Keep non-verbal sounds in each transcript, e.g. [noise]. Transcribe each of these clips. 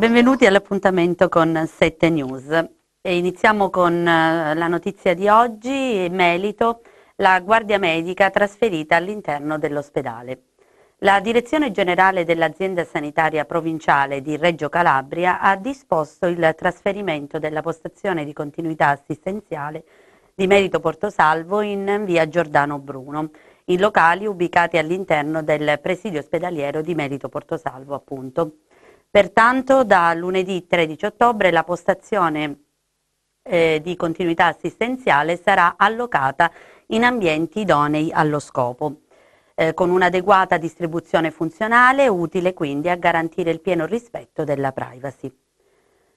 Benvenuti all'appuntamento con 7 News. E iniziamo con eh, la notizia di oggi, merito la guardia medica trasferita all'interno dell'ospedale. La Direzione Generale dell'Azienda Sanitaria Provinciale di Reggio Calabria ha disposto il trasferimento della postazione di continuità assistenziale di Merito Porto Salvo in via Giordano Bruno, in locali ubicati all'interno del presidio ospedaliero di Merito Porto Salvo appunto. Pertanto da lunedì 13 ottobre la postazione eh, di continuità assistenziale sarà allocata in ambienti idonei allo scopo, eh, con un'adeguata distribuzione funzionale utile quindi a garantire il pieno rispetto della privacy.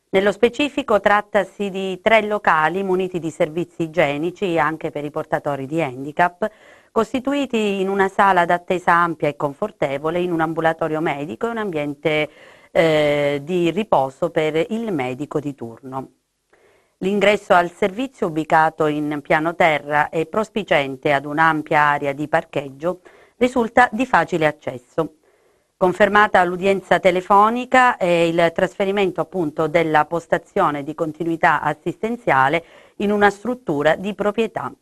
Nello specifico trattasi di tre locali muniti di servizi igienici anche per i portatori di handicap, costituiti in una sala d'attesa ampia e confortevole, in un ambulatorio medico e un ambiente eh, di riposo per il medico di turno. L'ingresso al servizio ubicato in piano terra e prospiciente ad un'ampia area di parcheggio risulta di facile accesso. Confermata l'udienza telefonica e il trasferimento appunto della postazione di continuità assistenziale in una struttura di proprietà.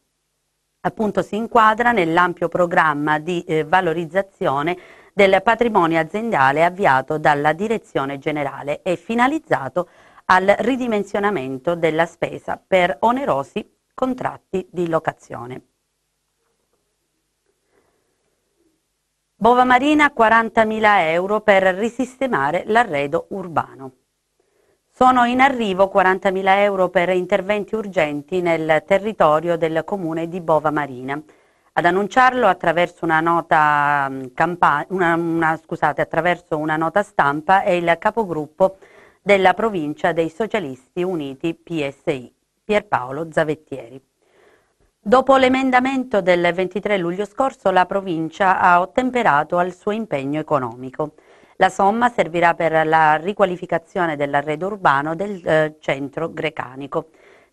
Appunto si inquadra nell'ampio programma di eh, valorizzazione del patrimonio aziendale avviato dalla Direzione Generale e finalizzato al ridimensionamento della spesa per onerosi contratti di locazione. Bova Marina 40.000 euro per risistemare l'arredo urbano. Sono in arrivo 40.000 euro per interventi urgenti nel territorio del comune di Bova Marina ad annunciarlo attraverso una nota, mm, una, una, scusate, attraverso una nota stampa è il capogruppo della provincia dei Socialisti Uniti PSI, Pierpaolo Zavettieri. Dopo l'emendamento del 23 luglio scorso la provincia ha ottemperato al suo impegno economico. La somma servirà per la riqualificazione dell'arredo urbano del eh, centro grecanico.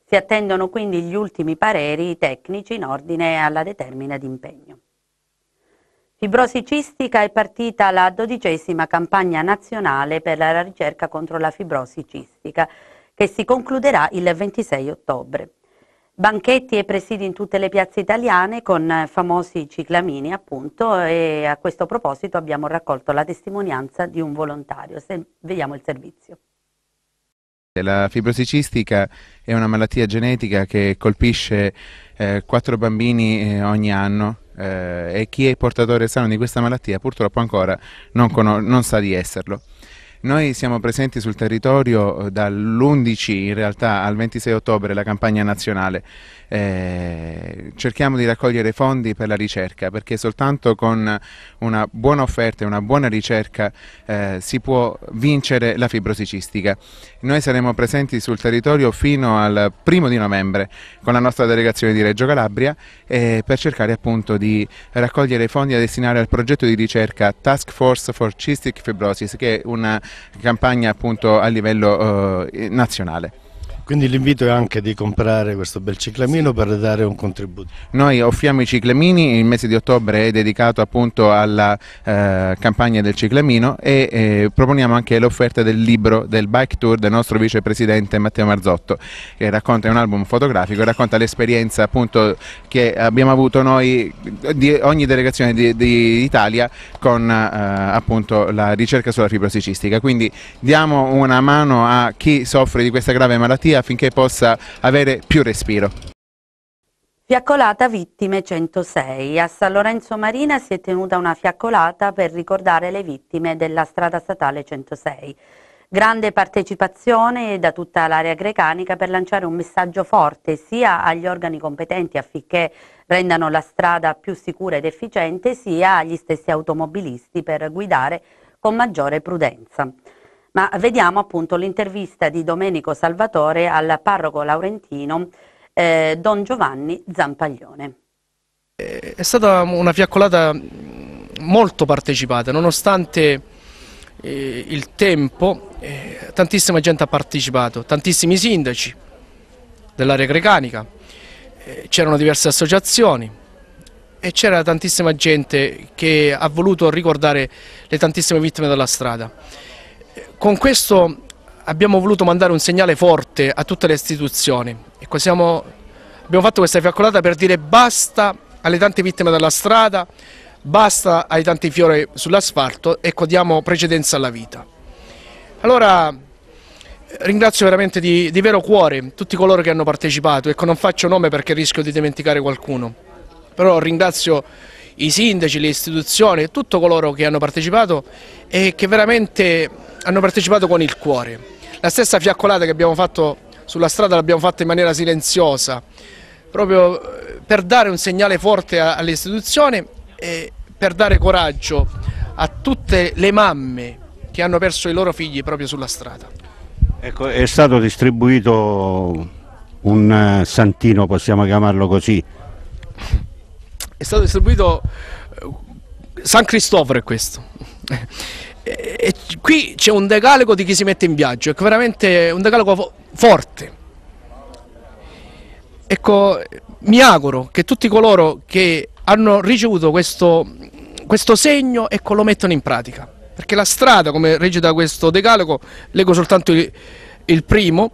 Si attendono quindi gli ultimi pareri tecnici in ordine alla determina d'impegno. impegno. Fibrosi cistica è partita la dodicesima campagna nazionale per la ricerca contro la fibrosi cistica, che si concluderà il 26 ottobre. Banchetti e presidi in tutte le piazze italiane con famosi ciclamini appunto e a questo proposito abbiamo raccolto la testimonianza di un volontario. Se, vediamo il servizio. La fibrosicistica è una malattia genetica che colpisce eh, bambini eh, ogni anno eh, e chi è portatore sano di questa malattia purtroppo ancora non, non sa di esserlo. Noi siamo presenti sul territorio eh, dall'11 in realtà al 26 ottobre, la campagna nazionale. Eh, cerchiamo di raccogliere fondi per la ricerca perché soltanto con una buona offerta e una buona ricerca eh, si può vincere la fibrosicistica. Noi saremo presenti sul territorio fino al primo di novembre con la nostra delegazione di Reggio Calabria eh, per cercare appunto di raccogliere fondi da destinare al progetto di ricerca Task Force for Cystic Fibrosis che è una campagna appunto a livello eh, nazionale. Quindi l'invito è anche di comprare questo bel ciclamino per dare un contributo. Noi offriamo i ciclamini, il mese di ottobre è dedicato appunto alla eh, campagna del ciclamino e eh, proponiamo anche l'offerta del libro del Bike Tour del nostro vicepresidente Matteo Marzotto che racconta un album fotografico, e racconta l'esperienza appunto che abbiamo avuto noi di ogni delegazione d'Italia con eh, appunto la ricerca sulla fibrosicistica. Quindi diamo una mano a chi soffre di questa grave malattia affinché possa avere più respiro. Fiaccolata vittime 106. A San Lorenzo Marina si è tenuta una fiaccolata per ricordare le vittime della strada statale 106. Grande partecipazione da tutta l'area grecanica per lanciare un messaggio forte sia agli organi competenti affinché rendano la strada più sicura ed efficiente, sia agli stessi automobilisti per guidare con maggiore prudenza. Ma vediamo appunto l'intervista di Domenico Salvatore al parroco laurentino eh, Don Giovanni Zampaglione. Eh, è stata una fiaccolata molto partecipata, nonostante eh, il tempo eh, tantissima gente ha partecipato, tantissimi sindaci dell'area grecanica, eh, c'erano diverse associazioni e c'era tantissima gente che ha voluto ricordare le tantissime vittime della strada. Con questo abbiamo voluto mandare un segnale forte a tutte le istituzioni. Ecco, siamo, abbiamo fatto questa fiaccolata per dire basta alle tante vittime della strada, basta ai tanti fiori sull'asfalto, ecco diamo precedenza alla vita. Allora ringrazio veramente di, di vero cuore tutti coloro che hanno partecipato, ecco non faccio nome perché rischio di dimenticare qualcuno, però ringrazio i sindaci, le istituzioni, tutto coloro che hanno partecipato e che veramente hanno partecipato con il cuore. La stessa fiaccolata che abbiamo fatto sulla strada l'abbiamo fatta in maniera silenziosa, proprio eh, per dare un segnale forte alle istituzioni e per dare coraggio a tutte le mamme che hanno perso i loro figli proprio sulla strada. Ecco, è stato distribuito un eh, santino, possiamo chiamarlo così, è stato distribuito eh, San Cristoforo è questo [laughs] e, qui c'è un decalogo di chi si mette in viaggio è veramente un decalogo forte ecco mi auguro che tutti coloro che hanno ricevuto questo, questo segno ecco, lo mettono in pratica perché la strada come recita questo decalogo leggo soltanto il, il primo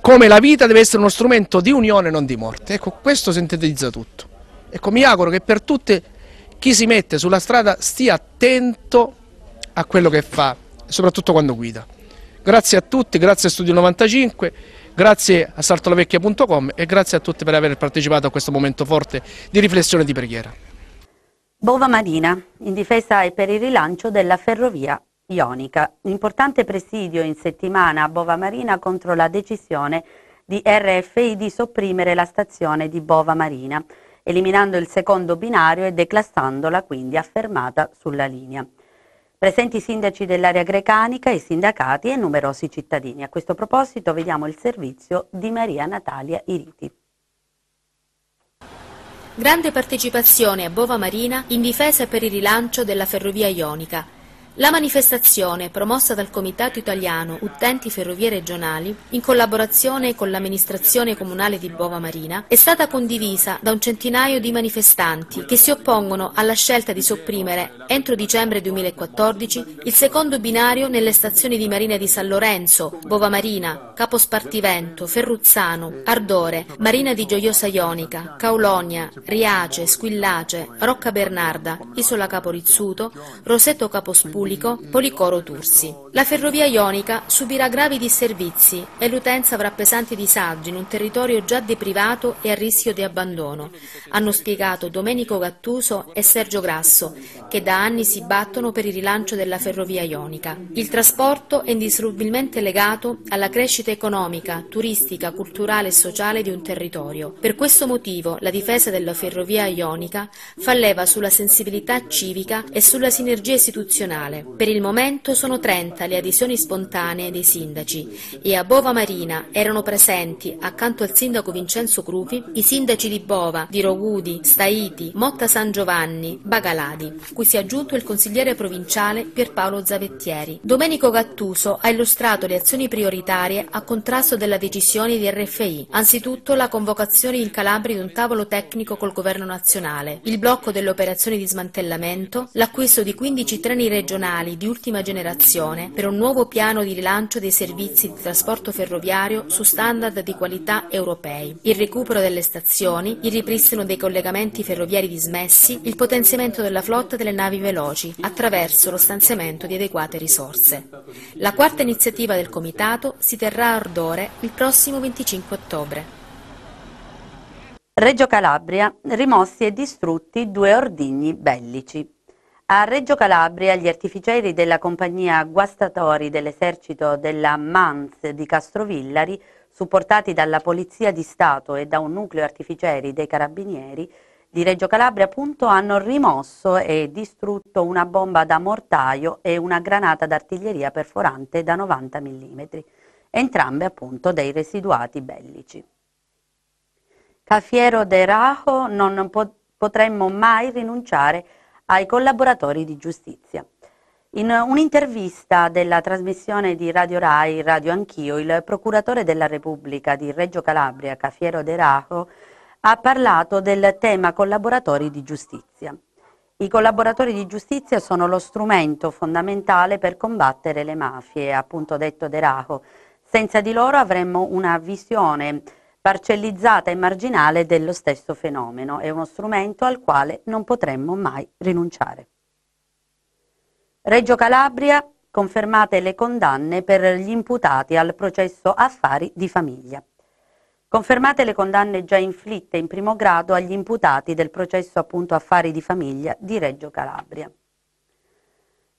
come la vita deve essere uno strumento di unione e non di morte ecco questo sintetizza tutto Ecco, mi auguro che per tutte chi si mette sulla strada stia attento a quello che fa, soprattutto quando guida. Grazie a tutti, grazie a Studio 95, grazie a saltolavecchia.com e grazie a tutti per aver partecipato a questo momento forte di riflessione e di preghiera. Bova Marina, in difesa e per il rilancio della ferrovia ionica. Importante presidio in settimana a Bova Marina contro la decisione di RFI di sopprimere la stazione di Bova Marina eliminando il secondo binario e declassandola quindi affermata sulla linea. Presenti i sindaci dell'area grecanica, i sindacati e numerosi cittadini. A questo proposito vediamo il servizio di Maria Natalia Iriti. Grande partecipazione a Bova Marina in difesa per il rilancio della ferrovia ionica. La manifestazione, promossa dal Comitato Italiano Utenti Ferrovie Regionali, in collaborazione con l'amministrazione comunale di Bova Marina, è stata condivisa da un centinaio di manifestanti che si oppongono alla scelta di sopprimere, entro dicembre 2014, il secondo binario nelle stazioni di Marina di San Lorenzo, Bova Marina, Capo Spartivento, Ferruzzano, Ardore, Marina di Gioiosa Ionica, Caulonia, Riace, Squillace, Rocca Bernarda, Isola Capo Rizzuto, Roseto Capospuro, Ulico Policoro Tursi. La ferrovia ionica subirà gravi disservizi e l'utenza avrà pesanti disagi in un territorio già deprivato e a rischio di abbandono, hanno spiegato Domenico Gattuso e Sergio Grasso, che da anni si battono per il rilancio della ferrovia ionica. Il trasporto è indissolubilmente legato alla crescita economica, turistica, culturale e sociale di un territorio. Per questo motivo la difesa della ferrovia ionica fa leva sulla sensibilità civica e sulla sinergia istituzionale regionale. Per il momento sono 30 le adesioni spontanee dei sindaci e a Bova Marina erano presenti, accanto al sindaco Vincenzo Crupi, i sindaci di Bova, di Rogudi, Staiti, Motta San Giovanni, Bagaladi, cui si è aggiunto il consigliere provinciale Pierpaolo Zavettieri. Domenico Gattuso ha illustrato le azioni prioritarie a contrasto della decisione di RFI, anzitutto la convocazione in Calabria di un tavolo tecnico col governo nazionale, il blocco delle operazioni di smantellamento, l'acquisto di 15 treni regionali nazionali di ultima generazione per un nuovo piano di rilancio dei servizi di trasporto ferroviario su standard di qualità europei, il recupero delle stazioni, il ripristino dei collegamenti ferroviari dismessi, il potenziamento della flotta delle navi veloci attraverso lo stanziamento di adeguate risorse. La quarta iniziativa del Comitato si terrà a Ardore il prossimo 25 ottobre. Reggio Calabria, rimossi e distrutti due ordigni bellici. A Reggio Calabria gli artificieri della compagnia Guastatori dell'esercito della Mans di Castrovillari, supportati dalla Polizia di Stato e da un nucleo artificieri dei Carabinieri, di Reggio Calabria appunto hanno rimosso e distrutto una bomba da mortaio e una granata d'artiglieria perforante da 90 mm, entrambe appunto dei residuati bellici. Cafiero de Rajo non potremmo mai rinunciare a ai collaboratori di giustizia. In un'intervista della trasmissione di Radio Rai, Radio Anch'io, il procuratore della Repubblica di Reggio Calabria, Cafiero De Rajo, ha parlato del tema collaboratori di giustizia. I collaboratori di giustizia sono lo strumento fondamentale per combattere le mafie, appunto detto De Rajo. Senza di loro avremmo una visione parcellizzata e marginale dello stesso fenomeno, è uno strumento al quale non potremmo mai rinunciare. Reggio Calabria, confermate le condanne per gli imputati al processo affari di famiglia. Confermate le condanne già inflitte in primo grado agli imputati del processo appunto affari di famiglia di Reggio Calabria.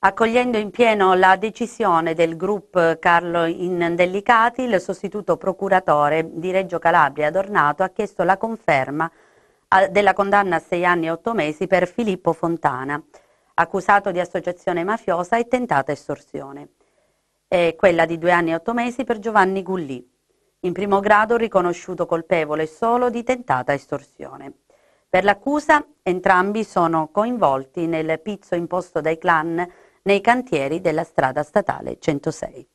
Accogliendo in pieno la decisione del gruppo Carlo Indellicati, il sostituto procuratore di Reggio Calabria Adornato ha chiesto la conferma della condanna a 6 anni e 8 mesi per Filippo Fontana, accusato di associazione mafiosa e tentata estorsione, e quella di 2 anni e 8 mesi per Giovanni Gullì, in primo grado riconosciuto colpevole solo di tentata estorsione. Per l'accusa entrambi sono coinvolti nel pizzo imposto dai clan nei cantieri della strada statale 106.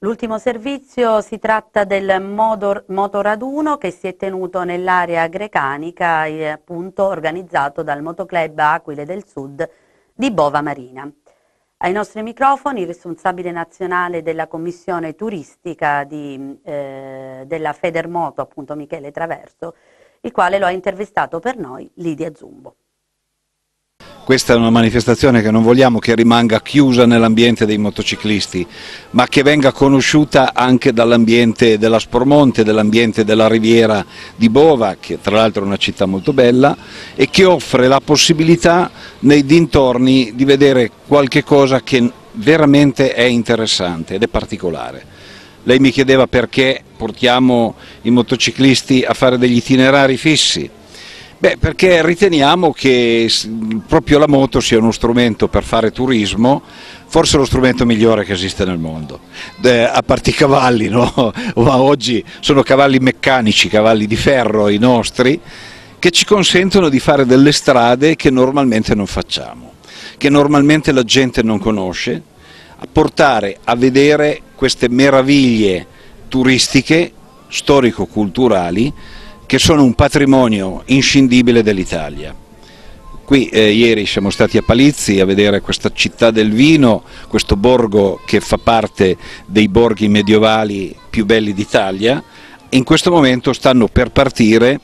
L'ultimo servizio si tratta del motor, motoraduno che si è tenuto nell'area grecanica, eh, appunto organizzato dal motoclub Aquile del Sud di Bova Marina. Ai nostri microfoni il responsabile nazionale della commissione turistica di, eh, della Federmoto, appunto Michele Traverso, il quale lo ha intervistato per noi Lidia Zumbo. Questa è una manifestazione che non vogliamo che rimanga chiusa nell'ambiente dei motociclisti, ma che venga conosciuta anche dall'ambiente della Spormonte, dall'ambiente della riviera di Bova, che tra l'altro è una città molto bella, e che offre la possibilità nei dintorni di vedere qualche cosa che veramente è interessante ed è particolare. Lei mi chiedeva perché portiamo i motociclisti a fare degli itinerari fissi. Beh, perché riteniamo che proprio la moto sia uno strumento per fare turismo, forse lo strumento migliore che esiste nel mondo. Eh, a parte i cavalli, no? [laughs] ma oggi sono cavalli meccanici, cavalli di ferro i nostri, che ci consentono di fare delle strade che normalmente non facciamo, che normalmente la gente non conosce, a portare a vedere queste meraviglie turistiche, storico-culturali, che sono un patrimonio inscindibile dell'Italia. Qui eh, ieri siamo stati a Palizzi a vedere questa città del vino, questo borgo che fa parte dei borghi medievali più belli d'Italia. In questo momento stanno per partire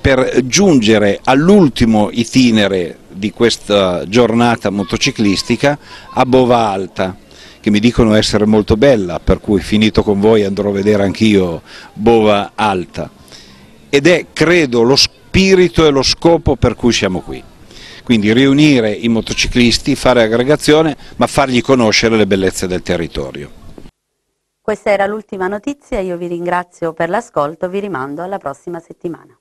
per giungere all'ultimo itinere di questa giornata motociclistica a Bova Alta che mi dicono essere molto bella, per cui finito con voi andrò a vedere anch'io Bova Alta ed è credo lo spirito e lo scopo per cui siamo qui. Quindi riunire i motociclisti, fare aggregazione, ma fargli conoscere le bellezze del territorio. Questa era l'ultima notizia, io vi ringrazio per l'ascolto, vi rimando alla prossima settimana.